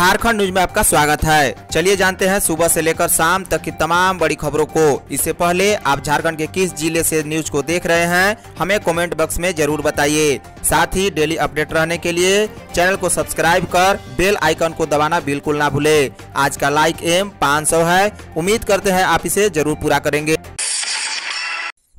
Jharkhand news में आपका स्वागत है चलिए जानते हैं सुबह से लेकर शाम तक की तमाम बड़ी खबरों को इससे पहले आप झारखंड के किस जिले से न्यूज को देख रहे हैं हमें कमेंट बॉक्स में जरूर बताइए साथ ही डेली अपडेट रहने के लिए चैनल को सब्सक्राइब कर बेल आइकन को दबाना बिल्कुल ना भूले आज का लाइक एम पाँच है उम्मीद करते हैं आप इसे जरूर पूरा करेंगे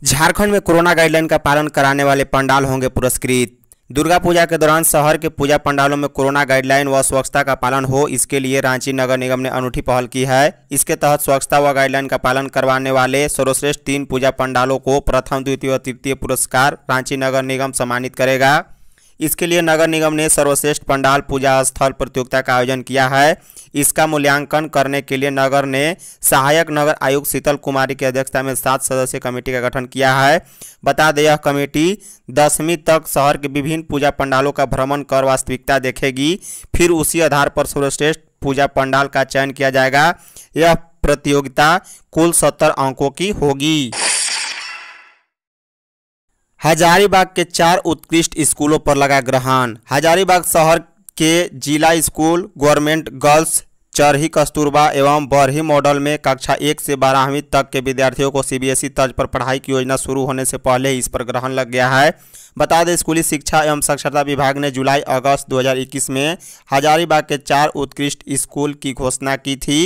झारखंड में कोरोना गाइडलाइन का पालन कराने वाले पंडाल होंगे पुरस्कृत दुर्गा पूजा के दौरान शहर के पूजा पंडालों में कोरोना गाइडलाइन व स्वच्छता का पालन हो इसके लिए रांची नगर निगम ने अनूठी पहल की है इसके तहत स्वच्छता व गाइडलाइन का पालन करवाने वाले सर्वश्रेष्ठ तीन पूजा पंडालों को प्रथम द्वितीय और तृतीय पुरस्कार रांची नगर निगम सम्मानित करेगा इसके लिए नगर निगम ने सर्वश्रेष्ठ पंडाल पूजा स्थल प्रतियोगिता का आयोजन किया है इसका मूल्यांकन करने के लिए नगर ने सहायक नगर आयुक्त शीतल कुमारी की अध्यक्षता में सात सदस्यीय कमेटी का गठन किया है बता दें यह कमेटी दसवीं तक शहर के विभिन्न पूजा पंडालों का भ्रमण कर वास्तविकता देखेगी फिर उसी आधार पर सर्वश्रेष्ठ पूजा पंडाल का चयन किया जाएगा यह प्रतियोगिता कुल सत्तर अंकों की होगी हजारीबाग के चार उत्कृष्ट स्कूलों पर लगा ग्रहण हजारीबाग शहर के जिला school government girls Charhi Kasturba एवं बरही मॉडल में कक्षा एक से बारहवीं तक के विद्यार्थियों को सीबीएसई तर्ज पर पढ़ाई की योजना शुरू होने से पहले इस पर ग्रहण लग गया है बता दें स्कूली शिक्षा एवं साक्षरता विभाग ने जुलाई अगस्त 2021 में हजारीबाग के चार उत्कृष्ट स्कूल की घोषणा की थी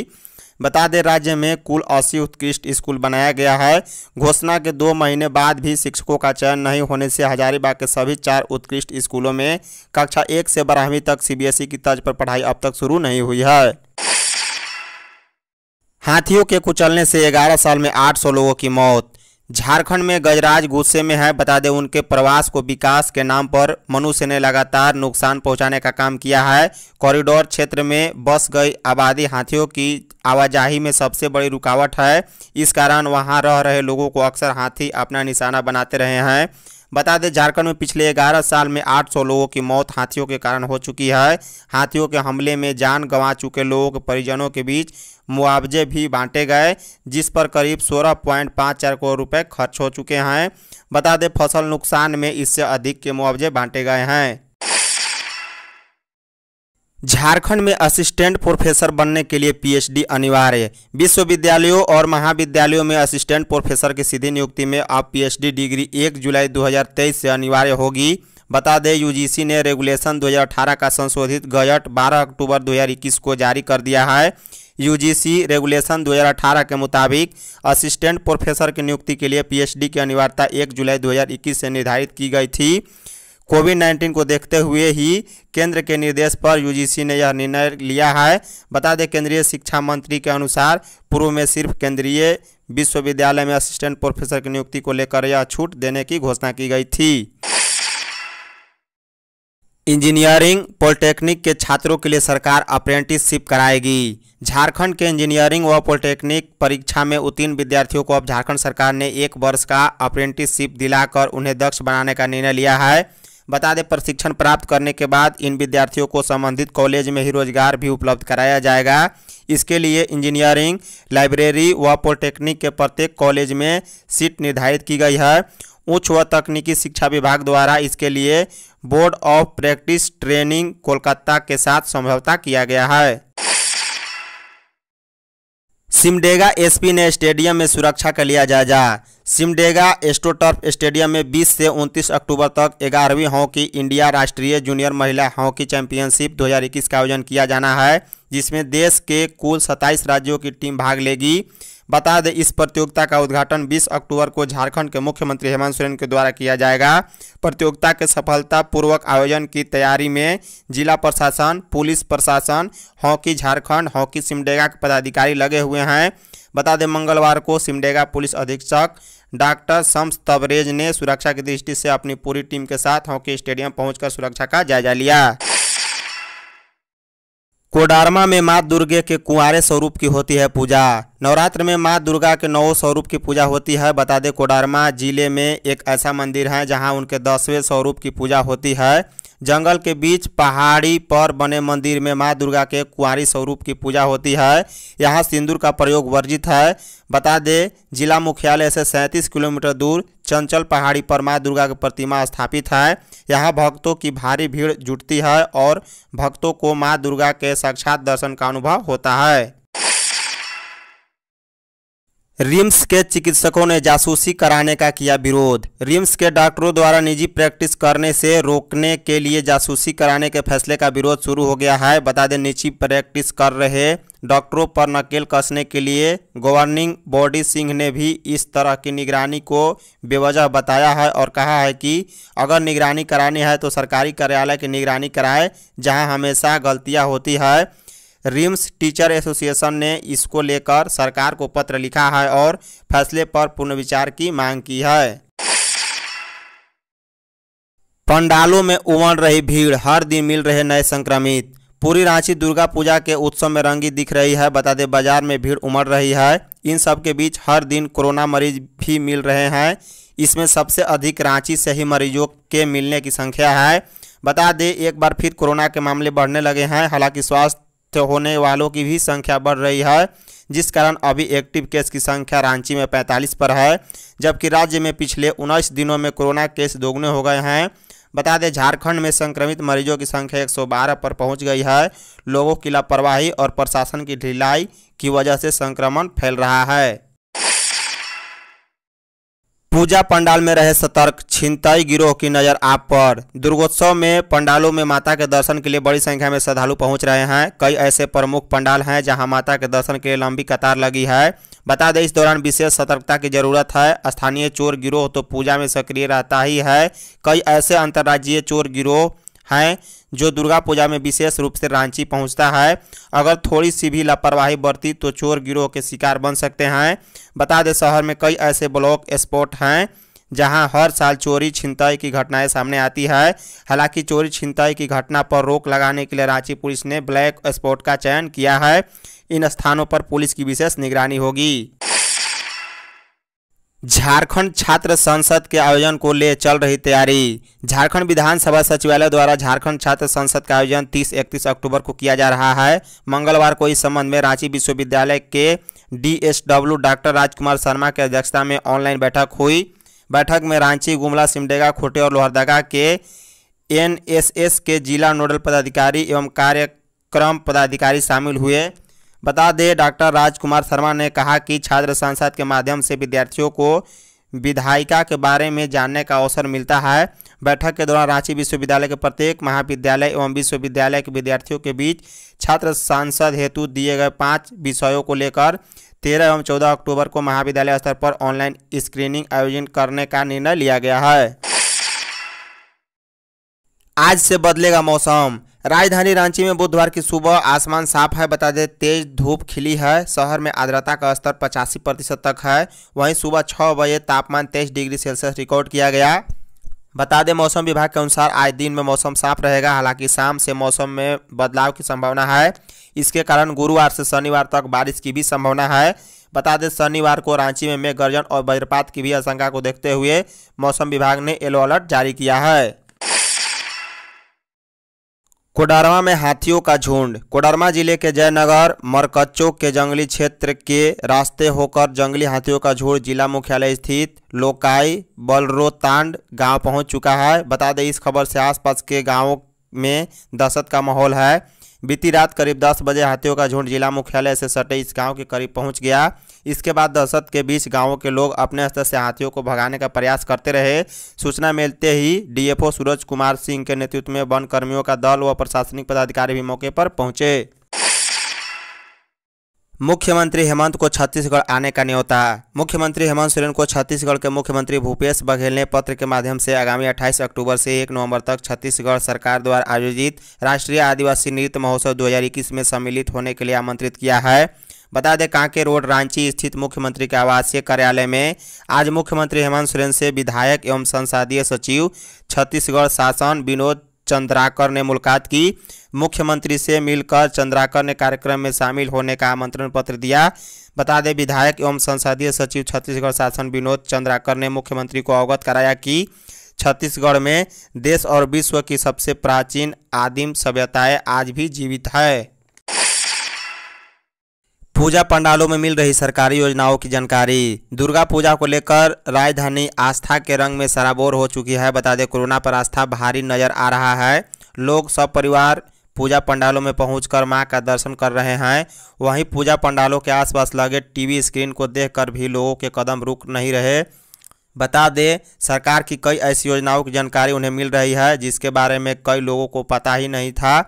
बता दें राज्य में कुल अस्सी उत्कृष्ट स्कूल बनाया गया है घोषणा के दो महीने बाद भी शिक्षकों का चयन नहीं होने से हजारीबाग के सभी चार उत्कृष्ट स्कूलों में कक्षा एक से बारहवीं तक सीबीएसई की तर्ज पर पढ़ाई अब तक शुरू नहीं हुई है हाथियों के कुचलने से ग्यारह साल में आठ लोगों की मौत झारखंड में गजराज गुस्से में है बता दें उनके प्रवास को विकास के नाम पर मनुष्य ने लगातार नुकसान पहुंचाने का काम किया है कॉरिडोर क्षेत्र में बस गई आबादी हाथियों की आवाजाही में सबसे बड़ी रुकावट है इस कारण वहां रह रहे लोगों को अक्सर हाथी अपना निशाना बनाते रहे हैं बता दें झारखंड में पिछले 11 साल में 800 लोगों की मौत हाथियों के कारण हो चुकी है हाथियों के हमले में जान गंवा चुके लोगों के परिजनों के बीच मुआवजे भी बांटे गए जिस पर करीब सोलह पॉइंट पाँच चार करोड़ रुपये खर्च हो चुके हैं बता दें फसल नुकसान में इससे अधिक के मुआवजे बांटे गए हैं झारखंड में असिस्टेंट प्रोफेसर बनने के लिए पीएचडी अनिवार्य विश्वविद्यालयों और महाविद्यालयों में असिस्टेंट प्रोफेसर की सीधी नियुक्ति में अब पीएचडी डिग्री 1 जुलाई 2023 से अनिवार्य होगी बता दें यूजीसी ने रेगुलेशन 2018 का संशोधित गजट 12 अक्टूबर 2021 को जारी कर दिया है यूजीसी रेगुलेशन 2018 के मुताबिक असिस्टेंट प्रोफेसर की नियुक्ति के लिए पीएचडी की अनिवार्यता 1 जुलाई 2021 से निर्धारित की गई थी कोविड 19 को देखते हुए ही केंद्र के निर्देश पर यूजीसी ने यह निर्णय लिया है बता दें केंद्रीय शिक्षा मंत्री के अनुसार पूर्व में सिर्फ केंद्रीय विश्वविद्यालय में असिस्टेंट प्रोफेसर की नियुक्ति को लेकर यह छूट देने की घोषणा की गई थी इंजीनियरिंग पॉलिटेक्निक के छात्रों के लिए सरकार अप्रेंटिसशिप कराएगी झारखंड के इंजीनियरिंग व पॉलिटेक्निक परीक्षा में उत्तीर्ण विद्यार्थियों को अब झारखंड सरकार ने एक वर्ष का अप्रेंटिसशिप दिलाकर उन्हें दक्ष बनाने का निर्णय लिया है बता दें प्रशिक्षण प्राप्त करने के बाद इन विद्यार्थियों को संबंधित कॉलेज में ही रोजगार भी उपलब्ध कराया जाएगा इसके लिए इंजीनियरिंग लाइब्रेरी व पॉलिटेक्निक के प्रत्येक कॉलेज में सीट निर्धारित की गई है उच्च व तकनीकी शिक्षा विभाग द्वारा इसके लिए board of practice training Kolkata के साथ समझौता किया गया है सिमडेगा एसपी ने स्टेडियम में सुरक्षा का लिया जायजा सिमडेगा एस्टोटर्फ स्टेडियम में 20 से 29 अक्टूबर तक ग्यारहवीं हॉकी इंडिया राष्ट्रीय जूनियर महिला हॉकी चैंपियनशिप 2021 का आयोजन किया जाना है जिसमें देश के कुल 27 राज्यों की टीम भाग लेगी बता दें इस प्रतियोगिता का उद्घाटन 20 अक्टूबर को झारखंड के मुख्यमंत्री हेमंत सोरेन के द्वारा किया जाएगा प्रतियोगिता के सफलतापूर्वक आयोजन की तैयारी में जिला प्रशासन पुलिस प्रशासन हॉकी झारखंड हॉकी सिमडेगा के पदाधिकारी लगे हुए हैं बता दें मंगलवार को सिमडेगा पुलिस अधीक्षक डॉक्टर शम्स तबरेज ने सुरक्षा की दृष्टि से अपनी पूरी टीम के साथ हॉकी स्टेडियम पहुंचकर सुरक्षा का जायजा लिया कोडारमा में माँ दुर्गे के कुंवारे स्वरूप की होती है पूजा नवरात्र में माँ दुर्गा के नौ स्वरूप की पूजा होती है बता दें कोडारमा जिले में एक ऐसा मंदिर है जहाँ उनके दसवें स्वरूप की पूजा होती है जंगल के बीच पहाड़ी पर बने मंदिर में माँ दुर्गा के कुंवारी स्वरूप की पूजा होती है यहाँ सिंदूर का प्रयोग वर्जित है बता दें जिला मुख्यालय से सैंतीस किलोमीटर दूर चंचल पहाड़ी पर माँ दुर्गा की प्रतिमा स्थापित है यहाँ भक्तों की भारी भीड़ जुटती है और भक्तों को माँ दुर्गा के साक्षात दर्शन का अनुभव होता है रिम्स के चिकित्सकों ने जासूसी कराने का किया विरोध रिम्स के डॉक्टरों द्वारा निजी प्रैक्टिस करने से रोकने के लिए जासूसी कराने के फैसले का विरोध शुरू हो गया है बता दें निजी प्रैक्टिस कर रहे डॉक्टरों पर नकेल कसने के लिए गवर्निंग बॉडी सिंह ने भी इस तरह की निगरानी को बेवजह बताया है और कहा है कि अगर निगरानी करानी है तो सरकारी कार्यालय की निगरानी कराए जहाँ हमेशा गलतियाँ होती है रिम्स टीचर एसोसिएशन ने इसको लेकर सरकार को पत्र लिखा है और फैसले पर पुनर्विचार की मांग की है पंडालों में उमड़ रही भीड़ हर दिन मिल रहे नए संक्रमित पूरी रांची दुर्गा पूजा के उत्सव में रंगी दिख रही है बता दें बाजार में भीड़ उमड़ रही है इन सब के बीच हर दिन कोरोना मरीज भी मिल रहे हैं इसमें सबसे अधिक रांची से ही मरीजों के मिलने की संख्या है बता दें एक बार फिर कोरोना के मामले बढ़ने लगे हैं हालांकि स्वास्थ्य स्वस्थ होने वालों की भी संख्या बढ़ रही है जिस कारण अभी एक्टिव केस की संख्या रांची में 45 पर है जबकि राज्य में पिछले उन्नीस दिनों में कोरोना केस दोगुने हो गए हैं बता दें झारखंड में संक्रमित मरीजों की संख्या 112 पर पहुंच गई है लोगों की लापरवाही और प्रशासन की ढिलाई की वजह से संक्रमण फैल रहा है पूजा पंडाल में रहे सतर्क छिनताई गिरोह की नजर आप पर दुर्गोत्सव में पंडालों में माता के दर्शन के लिए बड़ी संख्या में श्रद्धालु पहुंच रहे हैं कई ऐसे प्रमुख पंडाल हैं जहां माता के दर्शन के लिए लंबी कतार लगी है बता दें इस दौरान विशेष सतर्कता की जरूरत है स्थानीय चोर गिरोह तो पूजा में सक्रिय रहता ही है कई ऐसे अंतर्राज्यीय चोर गिरोह हैं जो दुर्गा पूजा में विशेष रूप से रांची पहुंचता है अगर थोड़ी सी भी लापरवाही बरती तो चोर गिरोह के शिकार बन सकते हैं बता दें शहर में कई ऐसे ब्लॉक स्पॉट हैं जहां हर साल चोरी छिनताई की घटनाएं सामने आती है हालांकि चोरी छिनताई की घटना पर रोक लगाने के लिए रांची पुलिस ने ब्लैक स्पॉट का चयन किया है इन स्थानों पर पुलिस की विशेष निगरानी होगी झारखंड छात्र संसद के आयोजन को ले चल रही तैयारी झारखंड विधानसभा सचिवालय द्वारा झारखंड छात्र संसद का आयोजन 30-31 अक्टूबर को किया जा रहा है मंगलवार को इस संबंध में रांची विश्वविद्यालय के डीएसडब्ल्यू डॉक्टर राजकुमार शर्मा की अध्यक्षता में ऑनलाइन बैठक हुई बैठक में रांची गुमला सिमडेगा खोटे और लोहरदगा के एन के जिला नोडल पदाधिकारी एवं कार्यक्रम पदाधिकारी शामिल हुए बता दें डॉक्टर राजकुमार शर्मा ने कहा कि छात्र संसद के माध्यम से विद्यार्थियों को विधायिका के बारे में जानने का अवसर मिलता है बैठक के दौरान रांची विश्वविद्यालय के प्रत्येक महाविद्यालय एवं विश्वविद्यालय के विद्यार्थियों के बीच छात्र सांसद हेतु दिए गए पाँच विषयों को लेकर तेरह एवं चौदह अक्टूबर को महाविद्यालय स्तर पर ऑनलाइन स्क्रीनिंग आयोजन करने का निर्णय लिया गया है आज से बदलेगा मौसम राजधानी रांची में बुधवार की सुबह आसमान साफ है बता दें तेज धूप खिली है शहर में आर्द्रता का स्तर पचासी प्रतिशत तक है वहीं सुबह छः बजे तापमान तेईस डिग्री सेल्सियस रिकॉर्ड किया गया बता दें मौसम विभाग के अनुसार आज दिन में मौसम साफ रहेगा हालांकि शाम से मौसम में बदलाव की संभावना है इसके कारण गुरुवार से शनिवार तक बारिश की भी संभावना है बता दें शनिवार को रांची में मेघ गर्जन और वज्रपात की भी आशंका को देखते हुए मौसम विभाग ने येलो अलर्ट जारी किया है कोडरमा में हाथियों का झुंड कोडरमा जिले के जयनगर मरकच्चो के जंगली क्षेत्र के रास्ते होकर जंगली हाथियों का झुंड जिला मुख्यालय स्थित लोकाई बलरोतांड गांव पहुंच चुका है बता दें इस खबर से आसपास के गांवों में दहशत का माहौल है बीती रात करीब 10 बजे हाथियों का झुंड जिला मुख्यालय से सटे इस गांव के करीब पहुंच गया इसके बाद दहशत के बीच गांवों के लोग अपने स्तर से हाथियों को भगाने का प्रयास करते रहे सूचना मिलते ही डीएफओ सूरज कुमार सिंह के नेतृत्व में वन कर्मियों का दल व प्रशासनिक पदाधिकारी भी मौके पर पहुंचे मुख्यमंत्री हेमंत को छत्तीसगढ़ आने का न्योता मुख्यमंत्री हेमंत सोरेन को छत्तीसगढ़ के मुख्यमंत्री भूपेश बघेल ने पत्र के माध्यम से आगामी 28 अक्टूबर से 1 नवंबर तक छत्तीसगढ़ सरकार द्वारा आयोजित राष्ट्रीय आदिवासी नृत्य महोत्सव 2021 में सम्मिलित होने के लिए आमंत्रित किया है बता दें कांके रोड रांची स्थित मुख्यमंत्री के आवासीय कार्यालय में आज मुख्यमंत्री हेमंत सोरेन से विधायक एवं संसदीय सचिव छत्तीसगढ़ शासन विनोद चंद्राकर ने मुलाकात की मुख्यमंत्री से मिलकर चंद्राकर ने कार्यक्रम में शामिल होने का आमंत्रण पत्र दिया बता दें विधायक एवं संसदीय सचिव छत्तीसगढ़ शासन विनोद चंद्राकर ने मुख्यमंत्री को अवगत कराया कि छत्तीसगढ़ में देश और विश्व की सबसे प्राचीन आदिम सभ्यताएं आज भी जीवित है पूजा पंडालों में मिल रही सरकारी योजनाओं की जानकारी दुर्गा पूजा को लेकर राजधानी आस्था के रंग में सराबोर हो चुकी है बता दें कोरोना पर आस्था भारी नजर आ रहा है लोग सब परिवार पूजा पंडालों में पहुंचकर मां का दर्शन कर रहे हैं वहीं पूजा पंडालों के आसपास लगे टीवी स्क्रीन को देखकर भी लोगों के कदम रुक नहीं रहे बता दें सरकार की कई ऐसी योजनाओं की जानकारी उन्हें मिल रही है जिसके बारे में कई लोगों को पता ही नहीं था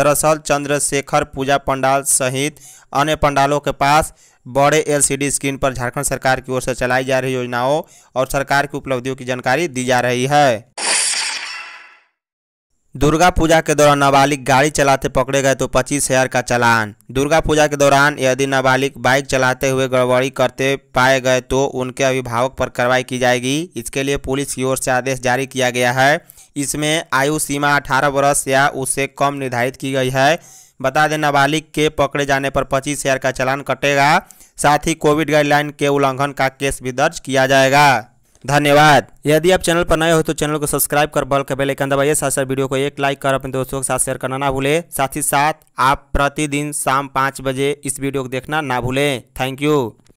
दरअसल चंद्रशेखर पूजा पंडाल सहित अन्य पंडालों के पास बड़े एलसीडी स्क्रीन पर झारखंड सरकार की ओर से चलाई जा रही योजनाओं और सरकार की उपलब्धियों की जानकारी दी जा रही है दुर्गा पूजा के दौरान नाबालिग गाड़ी चलाते पकड़े गए तो पच्चीस हजार का चालान दुर्गा पूजा के दौरान यदि नाबालिग बाइक चलाते हुए गड़बड़ी करते पाए गए तो उनके अभिभावक पर कार्रवाई की जाएगी इसके लिए पुलिस की ओर से आदेश जारी किया गया है इसमें आयु सीमा अठारह वर्ष या उससे कम निर्धारित की गई है बता दें नाबालिग के पकड़े जाने पर पच्चीस हजार का चालान कटेगा साथ ही कोविड गाइडलाइन के उल्लंघन का केस भी दर्ज किया जाएगा धन्यवाद यदि आप चैनल पर नए हो तो चैनल को सब्सक्राइब कर बल के बेल आइकन दबाइए साथ साथ वीडियो को एक लाइक कर अपने दोस्तों के साथ शेयर करना ना भूलें साथ ही साथ आप प्रतिदिन शाम पाँच बजे इस वीडियो को देखना ना भूलें थैंक यू